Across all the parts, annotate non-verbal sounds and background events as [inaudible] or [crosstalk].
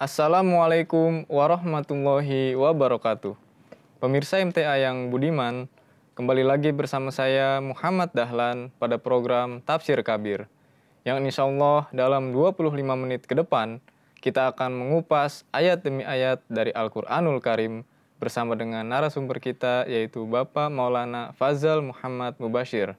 Assalamualaikum warahmatullahi wabarakatuh. Pemirsa MTA yang budiman, kembali lagi bersama saya Muhammad Dahlan pada program Tafsir Kabir. Yang insya Allah dalam 25 menit ke depan, kita akan mengupas ayat demi ayat dari Al-Quranul Karim bersama dengan narasumber kita yaitu Bapak Maulana Fazal Muhammad Mubashir.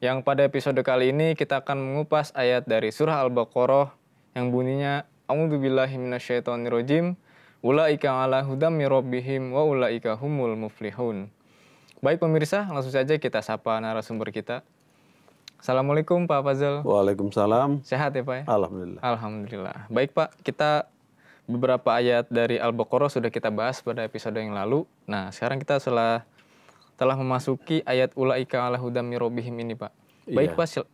Yang pada episode kali ini kita akan mengupas ayat dari Surah Al-Baqarah yang bunyinya A'udzubillahiminasyaitonirrojim. Ula'ika ala hudam mirobihim wa ula'ika humul muflihun. Baik pemirsa, langsung saja kita sapa narasumber kita. Assalamualaikum Pak Fazal. Waalaikumsalam. Sehat ya Pak? Ya? Alhamdulillah. Alhamdulillah. Baik Pak, kita beberapa ayat dari Al-Baqarah sudah kita bahas pada episode yang lalu. Nah, sekarang kita telah telah memasuki ayat ulaika ala hudam ini Pak. Baik iya. Pak, uh,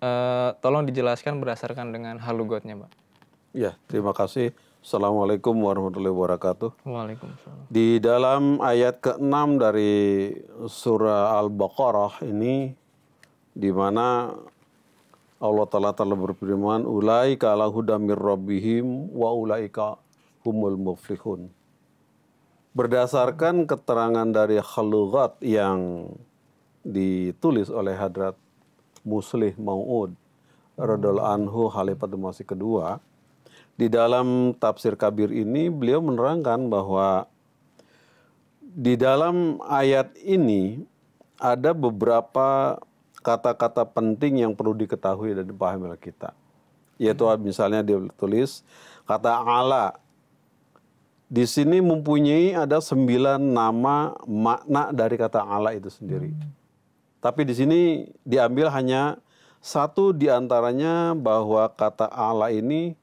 tolong dijelaskan berdasarkan dengan halugotnya Pak. Ya, terima kasih. Assalamualaikum warahmatullahi wabarakatuh. Waalaikumsalam. Di dalam ayat ke-6 dari surah Al-Baqarah ini di mana Allah Ta'ala telah berfirman, Ulaika ala hudamir rabbihim wa ulaika humul muflihun. Berdasarkan keterangan dari khalugat yang ditulis oleh Hadrat Muslih Mau'ud, Radul Anhu Halifatul Masih kedua, di dalam tafsir kabir ini beliau menerangkan bahwa di dalam ayat ini ada beberapa kata-kata penting yang perlu diketahui dan dipahami oleh kita. Yaitu hmm. misalnya dia tulis kata Allah di sini mempunyai ada sembilan nama makna dari kata Allah itu sendiri. Hmm. Tapi di sini diambil hanya satu di antaranya bahwa kata Allah ini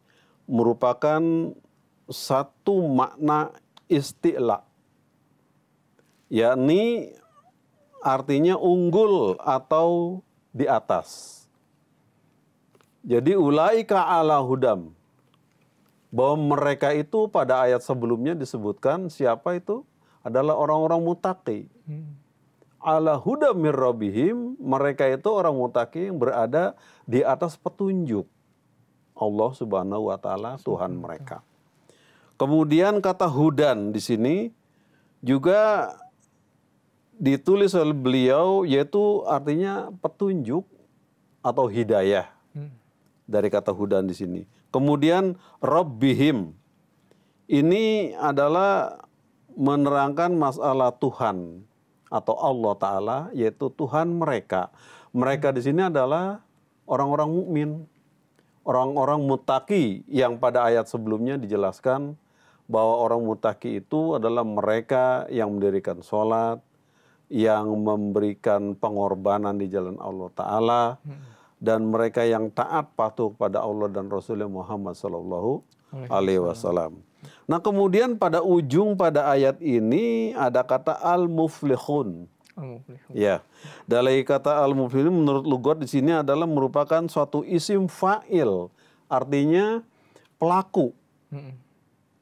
merupakan satu makna istilah, yakni artinya unggul atau di atas. Jadi ulaika ala hudam. Bahwa mereka itu pada ayat sebelumnya disebutkan siapa itu? Adalah orang-orang mutaki. Hmm. Ala hudam mirrabihim, mereka itu orang mutaki yang berada di atas petunjuk. Allah Subhanahu wa taala Tuhan mereka. Kemudian kata hudan di sini juga ditulis oleh beliau yaitu artinya petunjuk atau hidayah hmm. dari kata hudan di sini. Kemudian robbihim ini adalah menerangkan masalah Tuhan atau Allah Taala yaitu Tuhan mereka. Mereka di sini adalah orang-orang mukmin orang-orang mutaki yang pada ayat sebelumnya dijelaskan bahwa orang mutaki itu adalah mereka yang mendirikan sholat, yang memberikan pengorbanan di jalan Allah Ta'ala, hmm. dan mereka yang taat patuh pada Allah dan Rasulullah Muhammad Sallallahu Alaihi Wasallam. Nah kemudian pada ujung pada ayat ini ada kata al-muflihun. Ya. Dalai kata al-muflihun menurut lugot di sini adalah merupakan suatu isim fa'il. Artinya pelaku.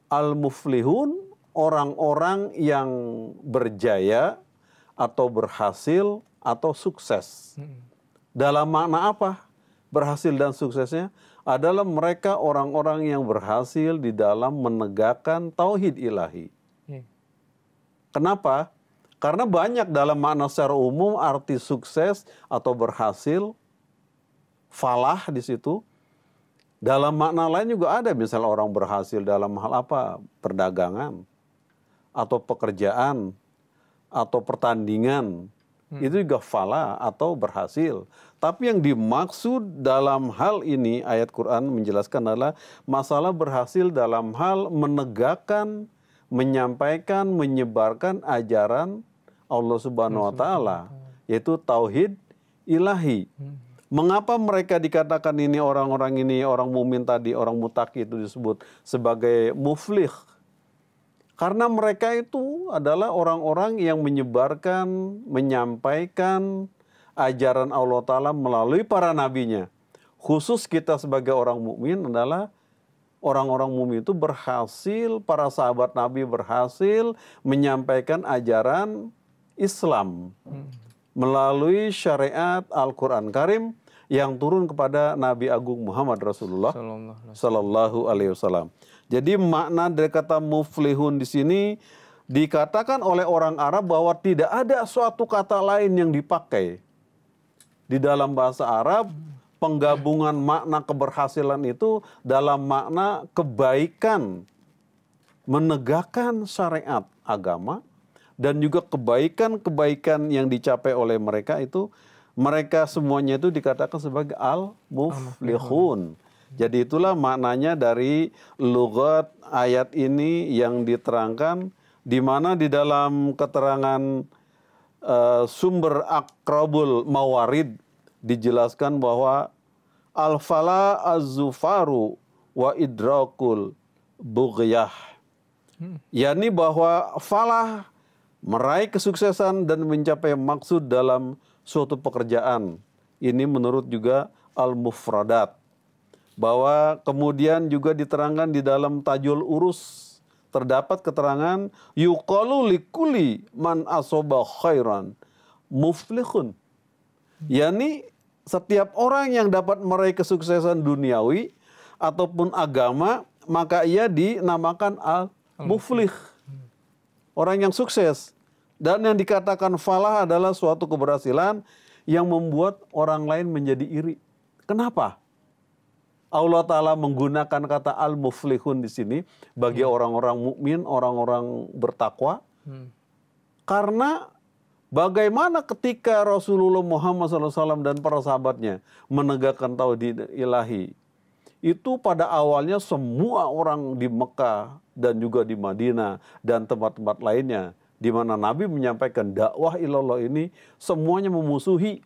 Al-muflihun orang-orang yang berjaya atau berhasil atau sukses. Dalam makna apa? Berhasil dan suksesnya adalah mereka orang-orang yang berhasil di dalam menegakkan tauhid ilahi. Iya. Kenapa? Karena banyak dalam makna secara umum arti sukses atau berhasil, falah di situ. Dalam makna lain juga ada misalnya orang berhasil dalam hal apa? Perdagangan atau pekerjaan atau pertandingan. Hmm. Itu juga falah atau berhasil. Tapi yang dimaksud dalam hal ini ayat Quran menjelaskan adalah masalah berhasil dalam hal menegakkan, menyampaikan, menyebarkan ajaran Allah Subhanahu wa taala, yaitu tauhid ilahi. Hmm. Mengapa mereka dikatakan ini orang-orang ini orang mumin tadi, orang mutaki itu disebut sebagai muflih? Karena mereka itu adalah orang-orang yang menyebarkan, menyampaikan ajaran Allah taala melalui para nabinya. Khusus kita sebagai orang mukmin adalah orang-orang mumin itu berhasil, para sahabat Nabi berhasil menyampaikan ajaran Islam hmm. melalui syariat Al-Quran Karim yang turun kepada Nabi Agung Muhammad Rasulullah Sallallahu Alaihi Wasallam. Jadi makna dari kata muflihun di sini dikatakan oleh orang Arab bahwa tidak ada suatu kata lain yang dipakai di dalam bahasa Arab penggabungan makna keberhasilan itu dalam makna kebaikan menegakkan syariat agama dan juga kebaikan-kebaikan yang dicapai oleh mereka itu mereka semuanya itu dikatakan sebagai al-muflihun. Jadi itulah maknanya dari lugat ayat ini yang diterangkan di mana di dalam keterangan uh, sumber akrabul mawarid dijelaskan bahwa al-fala az wa idrakul bughyah. Hmm. yakni bahwa falah meraih kesuksesan dan mencapai maksud dalam suatu pekerjaan. Ini menurut juga Al-Mufradat. Bahwa kemudian juga diterangkan di dalam tajul urus terdapat keterangan yukolulikuli likuli man asoba khairan muflihun. Yani setiap orang yang dapat meraih kesuksesan duniawi ataupun agama maka ia dinamakan al-muflih. al muflih al orang yang sukses. Dan yang dikatakan falah adalah suatu keberhasilan yang membuat orang lain menjadi iri. Kenapa? Allah Ta'ala menggunakan kata al-muflihun di sini bagi hmm. orang-orang hmm. mukmin, orang-orang bertakwa. Hmm. Karena bagaimana ketika Rasulullah Muhammad SAW dan para sahabatnya menegakkan tauhid ilahi, itu pada awalnya semua orang di Mekah dan juga di Madinah dan tempat-tempat lainnya di mana Nabi menyampaikan dakwah ilallah ini semuanya memusuhi.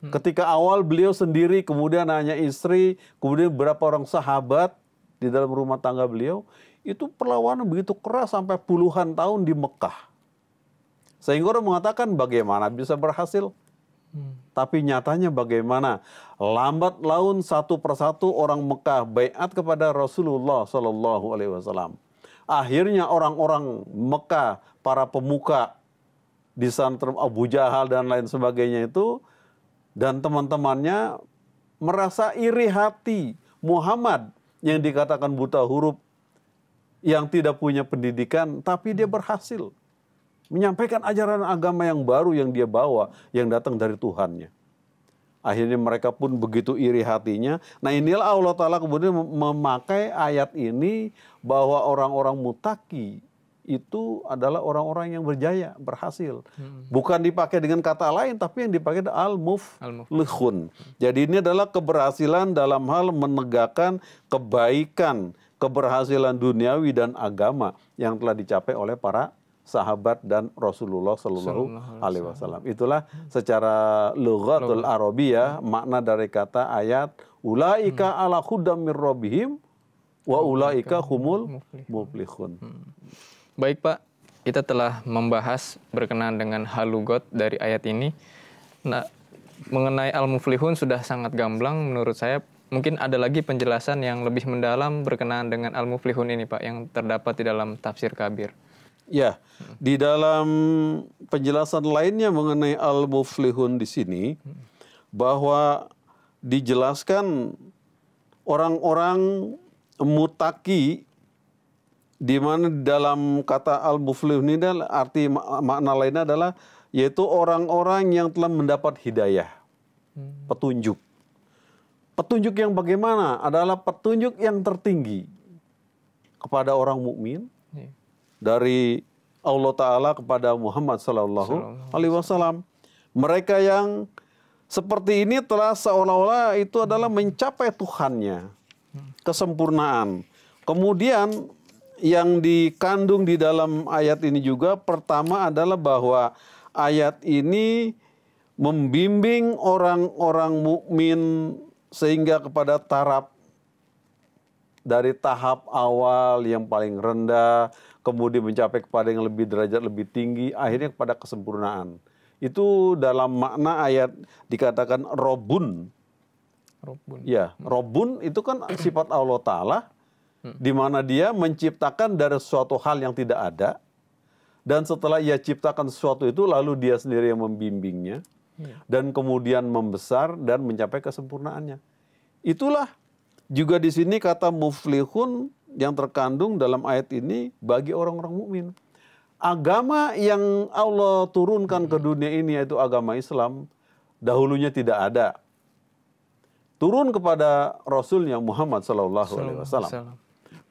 Hmm. Ketika awal beliau sendiri, kemudian hanya istri, kemudian berapa orang sahabat di dalam rumah tangga beliau, itu perlawanan begitu keras sampai puluhan tahun di Mekah. Sehingga orang mengatakan bagaimana bisa berhasil? Tapi nyatanya bagaimana? Lambat laun satu persatu orang Mekah bayat kepada Rasulullah Shallallahu Alaihi Wasallam. Akhirnya orang-orang Mekah, para pemuka di sana Abu Jahal dan lain sebagainya itu dan teman-temannya merasa iri hati Muhammad yang dikatakan buta huruf yang tidak punya pendidikan tapi dia berhasil menyampaikan ajaran agama yang baru yang dia bawa yang datang dari Tuhannya. Akhirnya mereka pun begitu iri hatinya. Nah inilah Allah Ta'ala kemudian memakai ayat ini bahwa orang-orang mutaki itu adalah orang-orang yang berjaya, berhasil. Hmm. Bukan dipakai dengan kata lain, tapi yang dipakai al-muf al hmm. Jadi ini adalah keberhasilan dalam hal menegakkan kebaikan, keberhasilan duniawi dan agama yang telah dicapai oleh para sahabat dan Rasulullah Shallallahu Alaihi Wasallam. Itulah secara lughatul Arabia makna dari kata ayat ulaika hmm. ala khudamir Robihim wa ulaika humul muflihun. Hmm. Baik Pak, kita telah membahas berkenaan dengan halugot dari ayat ini. Nah, mengenai al-muflihun sudah sangat gamblang menurut saya. Mungkin ada lagi penjelasan yang lebih mendalam berkenaan dengan al-muflihun ini Pak yang terdapat di dalam tafsir kabir. Ya, di dalam penjelasan lainnya mengenai al-muflihun di sini bahwa dijelaskan orang-orang mutaki di mana dalam kata al-muflihun ini arti makna lainnya adalah yaitu orang-orang yang telah mendapat hidayah, hmm. petunjuk. Petunjuk yang bagaimana? Adalah petunjuk yang tertinggi kepada orang mukmin. Ya dari Allah Ta'ala kepada Muhammad Sallallahu Alaihi Wasallam. Mereka yang seperti ini telah seolah-olah itu adalah mencapai Tuhannya. Kesempurnaan. Kemudian yang dikandung di dalam ayat ini juga pertama adalah bahwa ayat ini membimbing orang-orang mukmin sehingga kepada taraf dari tahap awal yang paling rendah kemudian mencapai kepada yang lebih derajat lebih tinggi, akhirnya kepada kesempurnaan. Itu dalam makna ayat dikatakan robun. Robun. Ya, hmm. robun itu kan [clears throat] sifat Allah Ta'ala, hmm. di mana dia menciptakan dari suatu hal yang tidak ada, dan setelah ia ciptakan sesuatu itu, lalu dia sendiri yang membimbingnya, iya. dan kemudian membesar dan mencapai kesempurnaannya. Itulah juga di sini kata muflihun yang terkandung dalam ayat ini bagi orang-orang mukmin. Agama yang Allah turunkan ke dunia ini yaitu agama Islam dahulunya tidak ada. Turun kepada Rasulnya Muhammad Sallallahu Alaihi Wasallam.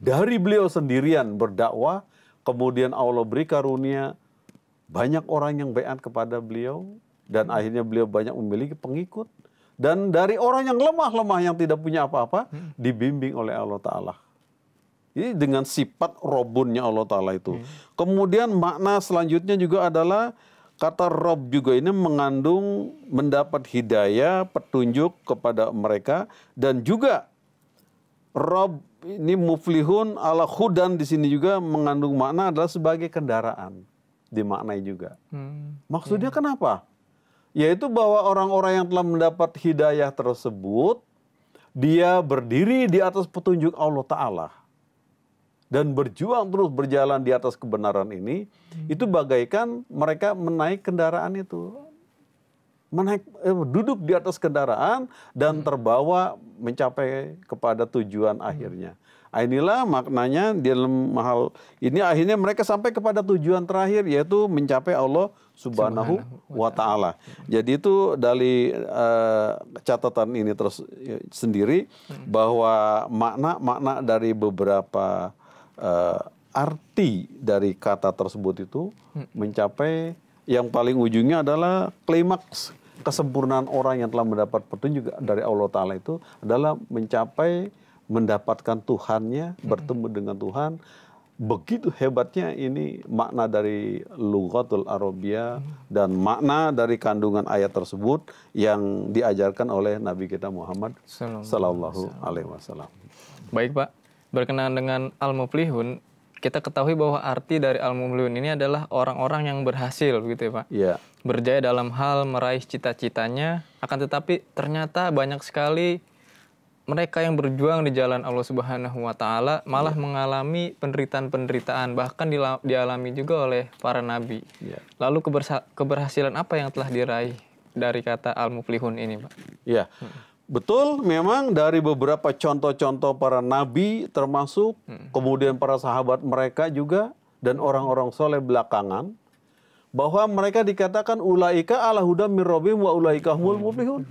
Dari beliau sendirian berdakwah, kemudian Allah beri karunia banyak orang yang beat kepada beliau dan akhirnya beliau banyak memiliki pengikut dan dari orang yang lemah-lemah yang tidak punya apa-apa hmm. dibimbing oleh Allah Ta'ala jadi dengan sifat robunnya Allah Ta'ala itu. Hmm. Kemudian makna selanjutnya juga adalah kata rob juga ini mengandung mendapat hidayah, petunjuk kepada mereka. Dan juga rob ini muflihun ala hudan di sini juga mengandung makna adalah sebagai kendaraan. Dimaknai juga. Hmm. Maksudnya hmm. kenapa? Yaitu bahwa orang-orang yang telah mendapat hidayah tersebut, dia berdiri di atas petunjuk Allah Ta'ala dan berjuang terus berjalan di atas kebenaran ini, hmm. itu bagaikan mereka menaik kendaraan itu. Menaik, eh, duduk di atas kendaraan dan hmm. terbawa mencapai kepada tujuan hmm. akhirnya. Ah, inilah maknanya di dalam mahal ini akhirnya mereka sampai kepada tujuan terakhir yaitu mencapai Allah Subhanahu wa taala. Jadi itu dari uh, catatan ini terus eh, sendiri hmm. bahwa makna-makna dari beberapa uh, arti dari kata tersebut itu hmm. mencapai yang paling ujungnya adalah klimaks kesempurnaan orang yang telah mendapat petunjuk dari Allah Ta'ala itu adalah mencapai mendapatkan Tuhannya, hmm. bertemu dengan Tuhan. Begitu hebatnya ini makna dari Lughatul Arabia hmm. dan makna dari kandungan ayat tersebut yang diajarkan oleh Nabi kita Muhammad Sallallahu Alaihi Wasallam. Baik Pak, berkenaan dengan al-muflihun, kita ketahui bahwa arti dari al-muflihun ini adalah orang-orang yang berhasil begitu ya, Pak. Iya. Berjaya dalam hal meraih cita-citanya, akan tetapi ternyata banyak sekali mereka yang berjuang di jalan Allah Subhanahu wa taala malah ya. mengalami penderitaan-penderitaan bahkan dialami juga oleh para nabi. Ya. Lalu keberhasilan apa yang telah diraih dari kata al-muflihun ini, Pak? Iya. Hmm. Betul, memang dari beberapa contoh-contoh para nabi termasuk hmm. kemudian para sahabat mereka juga dan orang-orang soleh belakangan bahwa mereka dikatakan ulaika ala huda mirrobim wa ulaika humul hmm. muflihun.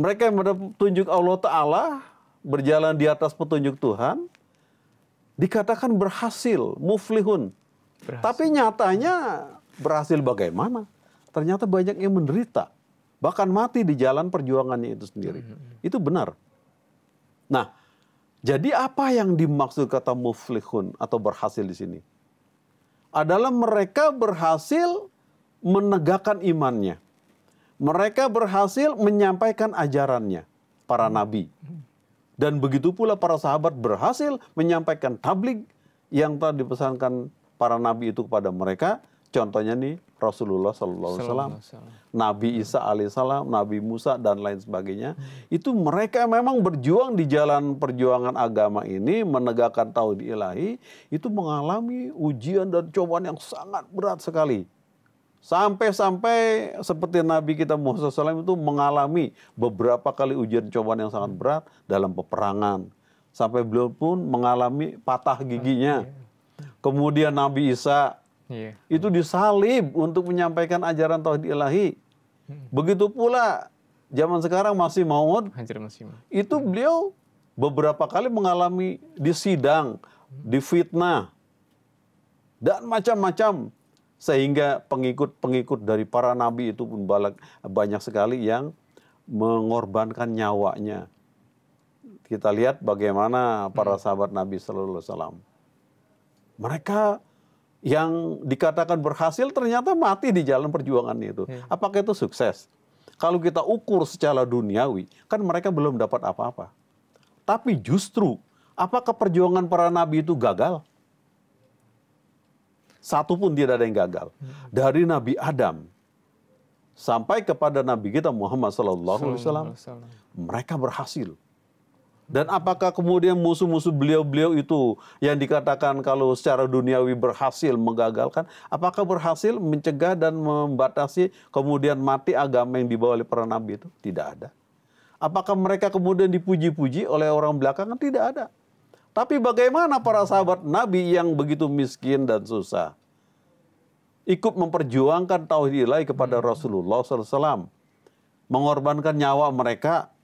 Mereka yang mendapat Allah Ta'ala berjalan di atas petunjuk Tuhan dikatakan berhasil, muflihun. Berhasil. Tapi nyatanya berhasil bagaimana? Ternyata banyak yang menderita bahkan mati di jalan perjuangannya itu sendiri. Hmm, hmm, hmm. Itu benar. Nah, jadi apa yang dimaksud kata muflihun atau berhasil di sini? Adalah mereka berhasil menegakkan imannya. Mereka berhasil menyampaikan ajarannya para nabi. Dan begitu pula para sahabat berhasil menyampaikan tablik yang telah dipesankan para nabi itu kepada mereka. Contohnya nih Rasulullah saw Alaihi Nabi Isa Alaihissalam, Nabi Musa dan lain sebagainya, itu mereka memang berjuang di jalan perjuangan agama ini menegakkan tauhid ilahi itu mengalami ujian dan cobaan yang sangat berat sekali. Sampai-sampai seperti Nabi kita Musa SAW itu mengalami beberapa kali ujian cobaan yang sangat berat dalam peperangan. Sampai beliau pun mengalami patah giginya. Iya. Kemudian Nabi Isa Yeah. Itu disalib untuk menyampaikan ajaran tauhid ilahi. Hmm. Begitu pula zaman sekarang masih maut. Hajar masih Itu hmm. beliau beberapa kali mengalami disidang, hmm. difitnah dan macam-macam sehingga pengikut-pengikut dari para nabi itu pun banyak sekali yang mengorbankan nyawanya. Kita lihat bagaimana para sahabat Nabi Sallallahu Alaihi Wasallam. Mereka yang dikatakan berhasil ternyata mati di jalan perjuangan itu. Hmm. Apakah itu sukses? Kalau kita ukur secara duniawi, kan mereka belum dapat apa-apa. Tapi justru, apakah perjuangan para nabi itu gagal? Satu pun tidak ada yang gagal. Hmm. Dari Nabi Adam sampai kepada Nabi kita Muhammad SAW, mereka berhasil. Dan apakah kemudian musuh-musuh beliau-beliau itu yang dikatakan kalau secara duniawi berhasil menggagalkan, apakah berhasil mencegah dan membatasi kemudian mati agama yang dibawa oleh para nabi itu? Tidak ada. Apakah mereka kemudian dipuji-puji oleh orang belakangan? Tidak ada. Tapi bagaimana para sahabat nabi yang begitu miskin dan susah? Ikut memperjuangkan tauhid ilahi kepada Rasulullah SAW. Mengorbankan nyawa mereka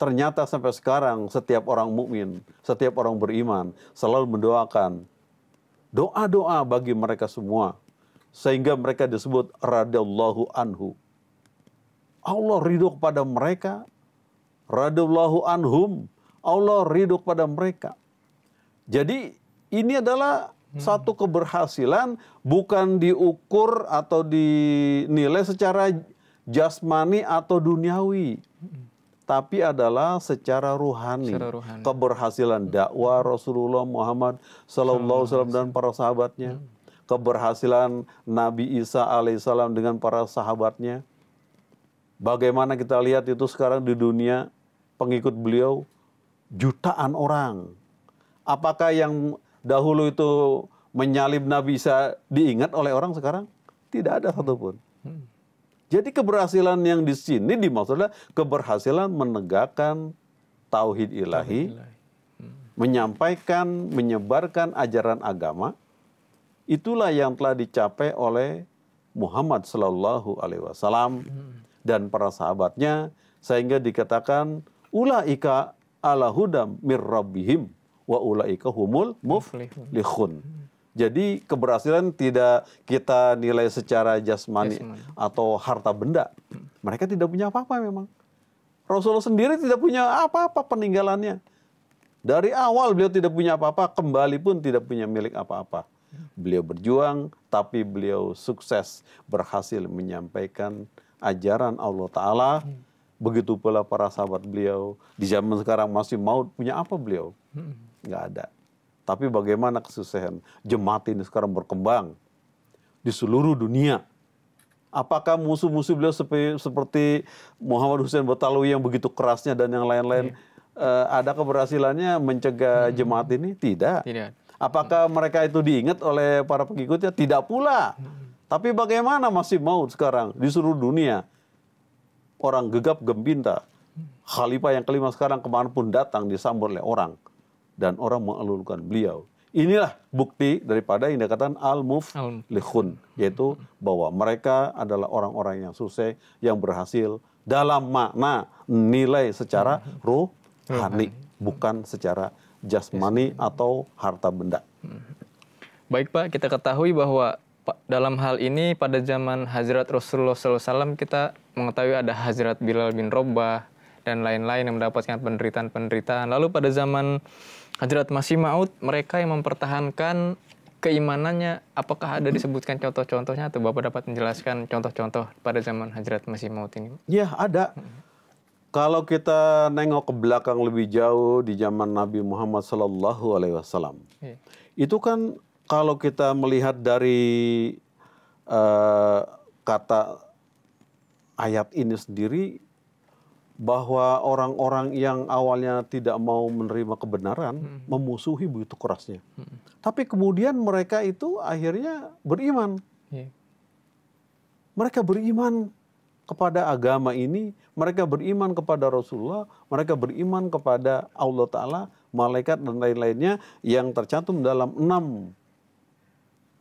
ternyata sampai sekarang setiap orang mukmin, setiap orang beriman selalu mendoakan doa-doa bagi mereka semua sehingga mereka disebut radallahu anhu. Allah ridho kepada mereka, radallahu anhum, Allah ridho kepada mereka. Jadi ini adalah hmm. satu keberhasilan bukan diukur atau dinilai secara jasmani atau duniawi. Hmm tapi adalah secara ruhani, secara ruhani. keberhasilan hmm. dakwah Rasulullah Muhammad Sallallahu Alaihi dan para sahabatnya, hmm. keberhasilan Nabi Isa Alaihissalam dengan para sahabatnya. Bagaimana kita lihat itu sekarang di dunia pengikut beliau jutaan orang. Apakah yang dahulu itu menyalib Nabi Isa diingat oleh orang sekarang? Tidak ada satupun. Hmm. Jadi keberhasilan yang di sini dimaksudnya keberhasilan menegakkan tauhid ilahi, ilahi. Hmm. menyampaikan, menyebarkan ajaran agama. Itulah yang telah dicapai oleh Muhammad Shallallahu Alaihi Wasallam hmm. dan para sahabatnya sehingga dikatakan ulaika ala hudam mir rabbihim wa ulaika humul muflihun. Jadi keberhasilan tidak kita nilai secara jasmani yes, atau harta benda. Hmm. Mereka tidak punya apa-apa memang. Rasulullah sendiri tidak punya apa-apa peninggalannya. Dari awal beliau tidak punya apa-apa, kembali pun tidak punya milik apa-apa. Beliau berjuang, tapi beliau sukses berhasil menyampaikan ajaran Allah Ta'ala. Hmm. Begitu pula para sahabat beliau. Di zaman sekarang masih mau punya apa beliau? Hmm. Nggak ada. Tapi bagaimana kesusahan jemaat ini sekarang berkembang di seluruh dunia. Apakah musuh-musuh beliau seperti Muhammad Hussein Batalwi yang begitu kerasnya dan yang lain-lain uh, ada keberhasilannya mencegah hmm. jemaat ini? Tidak. Tidak. Apakah hmm. mereka itu diingat oleh para pengikutnya? Tidak pula. Hmm. Tapi bagaimana masih mau sekarang di seluruh dunia orang gegap gembinta. Hmm. Khalifah yang kelima sekarang kemanapun datang disambut oleh orang dan orang mengalulukan beliau. Inilah bukti daripada yang dikatakan al-muf yaitu bahwa mereka adalah orang-orang yang sukses, yang berhasil dalam makna nilai secara rohani, bukan secara jasmani atau harta benda. Baik Pak, kita ketahui bahwa dalam hal ini pada zaman Hazrat Rasulullah SAW kita mengetahui ada Hazrat Bilal bin Robah, dan lain-lain yang mendapatkan penderitaan-penderitaan. Lalu pada zaman Hadirat Masih maut mereka yang mempertahankan keimanannya, apakah ada disebutkan contoh-contohnya atau Bapak dapat menjelaskan contoh-contoh pada zaman Hadirat Masih maut ini? Ya, ada. Hmm. Kalau kita nengok ke belakang lebih jauh di zaman Nabi Muhammad Sallallahu Alaihi Wasallam, iya. itu kan kalau kita melihat dari uh, kata ayat ini sendiri bahwa orang-orang yang awalnya tidak mau menerima kebenaran hmm. memusuhi begitu kerasnya. Hmm. Tapi kemudian mereka itu akhirnya beriman. Yeah. Mereka beriman kepada agama ini, mereka beriman kepada Rasulullah, mereka beriman kepada Allah Ta'ala, malaikat dan lain-lainnya yang tercantum dalam enam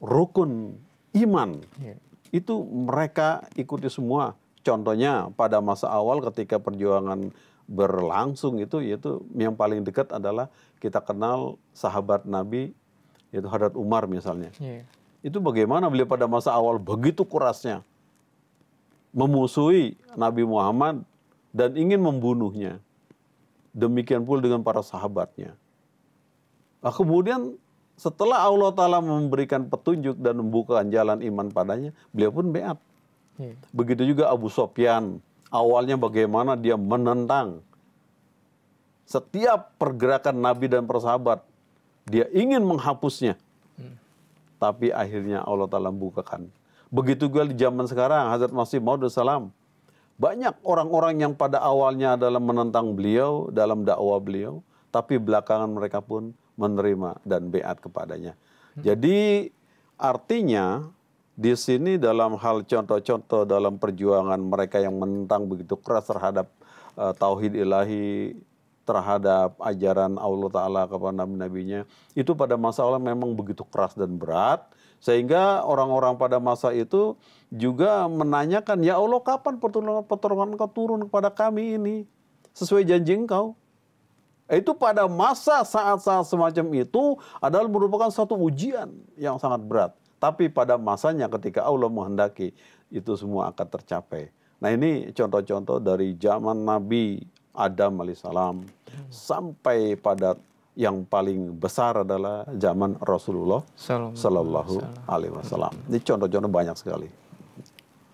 rukun iman. Yeah. Itu mereka ikuti semua Contohnya pada masa awal ketika perjuangan berlangsung itu yaitu yang paling dekat adalah kita kenal sahabat Nabi yaitu Hadrat Umar misalnya. Yeah. Itu bagaimana beliau pada masa awal begitu kerasnya memusuhi Nabi Muhammad dan ingin membunuhnya. Demikian pula dengan para sahabatnya. Nah, kemudian setelah Allah Ta'ala memberikan petunjuk dan membuka jalan iman padanya, beliau pun beat. Yeah. Hmm. Begitu juga Abu Sofyan, awalnya bagaimana dia menentang setiap pergerakan Nabi dan persahabat. Dia ingin menghapusnya. Hmm. Tapi akhirnya Allah Ta'ala bukakan. Begitu juga di zaman sekarang, Hazrat Masih Maud Salam. Banyak orang-orang yang pada awalnya dalam menentang beliau, dalam dakwah beliau, tapi belakangan mereka pun menerima dan beat kepadanya. Hmm. Jadi artinya di sini dalam hal contoh-contoh dalam perjuangan mereka yang menentang begitu keras terhadap uh, tauhid ilahi terhadap ajaran Allah Ta'ala kepada nabi-nabinya itu pada masa Allah memang begitu keras dan berat sehingga orang-orang pada masa itu juga menanyakan ya Allah kapan pertolongan pertolongan kau turun kepada kami ini sesuai janji engkau itu pada masa saat-saat semacam itu adalah merupakan satu ujian yang sangat berat tapi pada masanya ketika Allah menghendaki itu semua akan tercapai. Nah ini contoh-contoh dari zaman Nabi Adam alaihissalam hmm. sampai pada yang paling besar adalah zaman Rasulullah Shallallahu Alaihi Wasallam. Ini contoh-contoh banyak sekali.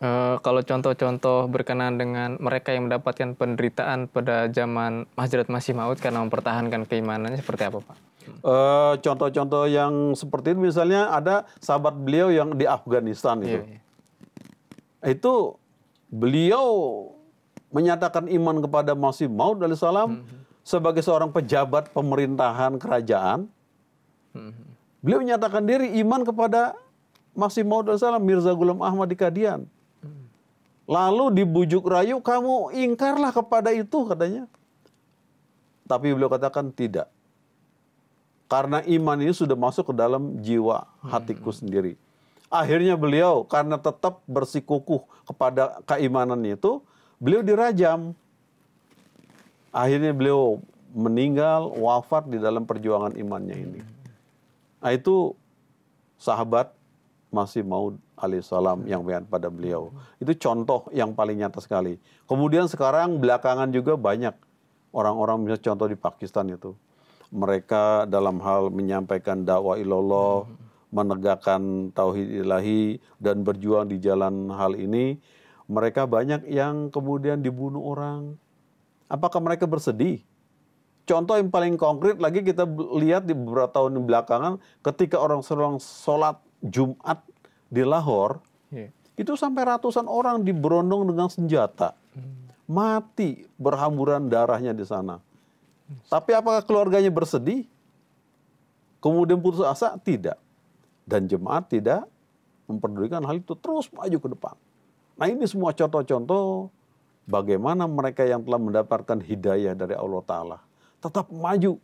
Uh, kalau contoh-contoh berkenaan dengan mereka yang mendapatkan penderitaan pada zaman Hazrat Masih Maut karena mempertahankan keimanannya seperti apa, Pak? Eh, contoh-contoh hmm. uh, yang seperti itu misalnya ada sahabat beliau yang di Afghanistan itu. Yeah, yeah. Itu beliau menyatakan iman kepada Masih Maud Salam hmm, hmm. sebagai seorang pejabat pemerintahan kerajaan. Hmm, hmm. Beliau menyatakan diri iman kepada Masih Maud Salam Mirza Ghulam Ahmad di Kadian. Hmm. Lalu dibujuk rayu kamu ingkarlah kepada itu katanya. Tapi beliau katakan tidak. Karena iman ini sudah masuk ke dalam jiwa hatiku hmm. sendiri. Akhirnya beliau karena tetap bersikukuh kepada keimanannya itu, beliau dirajam. Akhirnya beliau meninggal, wafat di dalam perjuangan imannya ini. Nah itu sahabat masih mau alaihissalam yang beran pada beliau. Itu contoh yang paling nyata sekali. Kemudian sekarang belakangan juga banyak orang-orang misalnya contoh di Pakistan itu mereka dalam hal menyampaikan dakwah ilallah, menegakkan tauhid ilahi dan berjuang di jalan hal ini, mereka banyak yang kemudian dibunuh orang. Apakah mereka bersedih? Contoh yang paling konkret lagi kita lihat di beberapa tahun belakangan ketika orang-orang sholat Jumat di Lahore, yeah. itu sampai ratusan orang diberondong dengan senjata. Hmm. Mati berhamburan darahnya di sana. Tapi apakah keluarganya bersedih? Kemudian putus asa? Tidak. Dan jemaat tidak memperdulikan hal itu terus maju ke depan. Nah ini semua contoh-contoh bagaimana mereka yang telah mendapatkan hidayah dari Allah Ta'ala tetap maju.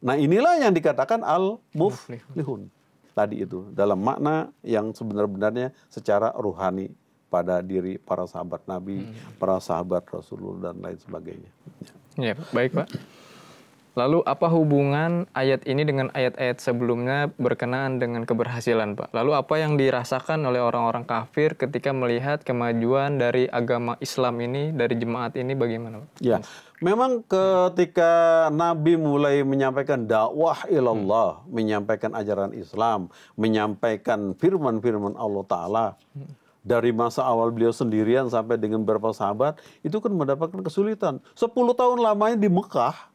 Nah inilah yang dikatakan al-muflihun tadi itu. Dalam makna yang sebenarnya benarnya secara ruhani pada diri para sahabat Nabi, hmm. para sahabat Rasulullah dan lain sebagainya. Ya, baik Pak. Lalu apa hubungan ayat ini dengan ayat-ayat sebelumnya berkenaan dengan keberhasilan, Pak? Lalu apa yang dirasakan oleh orang-orang kafir ketika melihat kemajuan dari agama Islam ini, dari jemaat ini bagaimana, Pak? Ya. Memang ketika Nabi mulai menyampaikan dakwah ilallah, hmm. menyampaikan ajaran Islam, menyampaikan firman-firman Allah taala, hmm dari masa awal beliau sendirian sampai dengan beberapa sahabat itu kan mendapatkan kesulitan. 10 tahun lamanya di Mekah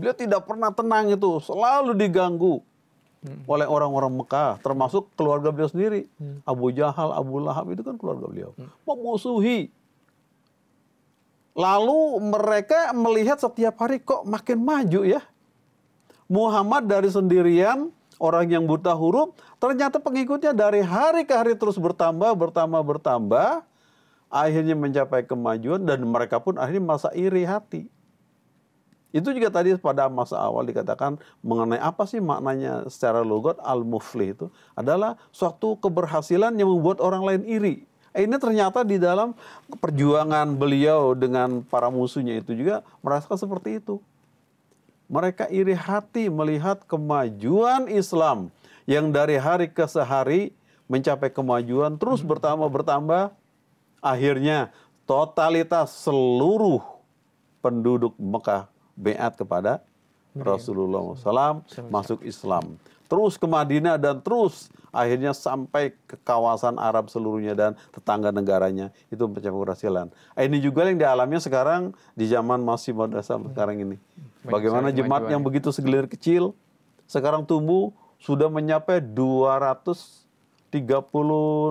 Beliau tidak pernah tenang itu, selalu diganggu hmm. oleh orang-orang Mekah, termasuk keluarga beliau sendiri. Hmm. Abu Jahal, Abu Lahab itu kan keluarga beliau. Hmm. Memusuhi. Lalu mereka melihat setiap hari kok makin maju ya. Muhammad dari sendirian orang yang buta huruf, ternyata pengikutnya dari hari ke hari terus bertambah, bertambah, bertambah, akhirnya mencapai kemajuan dan mereka pun akhirnya merasa iri hati. Itu juga tadi pada masa awal dikatakan mengenai apa sih maknanya secara logot al mufli itu adalah suatu keberhasilan yang membuat orang lain iri. Eh, ini ternyata di dalam perjuangan beliau dengan para musuhnya itu juga merasakan seperti itu. Mereka iri hati melihat kemajuan Islam yang dari hari ke sehari mencapai kemajuan terus bertambah-bertambah. Akhirnya totalitas seluruh penduduk Mekah beat kepada iya. Rasulullah SAW iya, iya. masuk Islam. Terus ke Madinah dan terus akhirnya sampai ke kawasan Arab seluruhnya dan tetangga negaranya itu macam keberhasilan. Eh, ini juga yang dialami sekarang di zaman masih madrasah sekarang ini. Bagaimana jemaat ya. yang begitu segelir kecil sekarang tumbuh sudah mencapai 230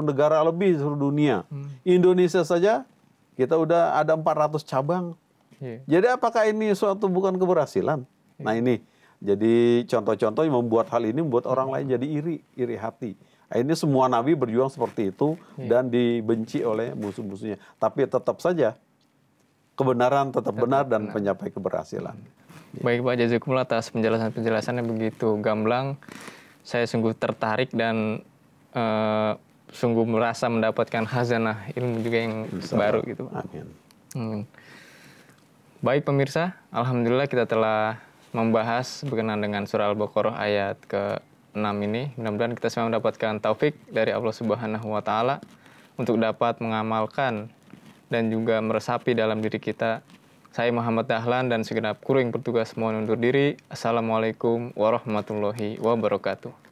negara lebih seluruh dunia. Hmm. Indonesia saja kita udah ada 400 cabang. Iya. Jadi apakah ini suatu bukan keberhasilan? Yeah. Nah ini, jadi contoh-contoh yang membuat hal ini membuat orang lain jadi iri, iri hati. Ini semua nabi berjuang seperti itu yeah. dan dibenci oleh musuh-musuhnya. Tapi tetap saja kebenaran tetap, tetap benar, benar dan penyapai keberhasilan. Yeah. Baik Pak Jazakumullah atas penjelasan-penjelasannya begitu gamblang. Saya sungguh tertarik dan uh, sungguh merasa mendapatkan hazanah ilmu juga yang Insya baru gitu. Amin. Hmm. Baik pemirsa, Alhamdulillah kita telah membahas berkenaan dengan surah Al-Baqarah ayat ke-6 ini. Mudah-mudahan kita semua mendapatkan taufik dari Allah Subhanahu wa taala untuk dapat mengamalkan dan juga meresapi dalam diri kita. Saya Muhammad Dahlan dan segenap kru yang bertugas mohon undur diri. Assalamualaikum warahmatullahi wabarakatuh.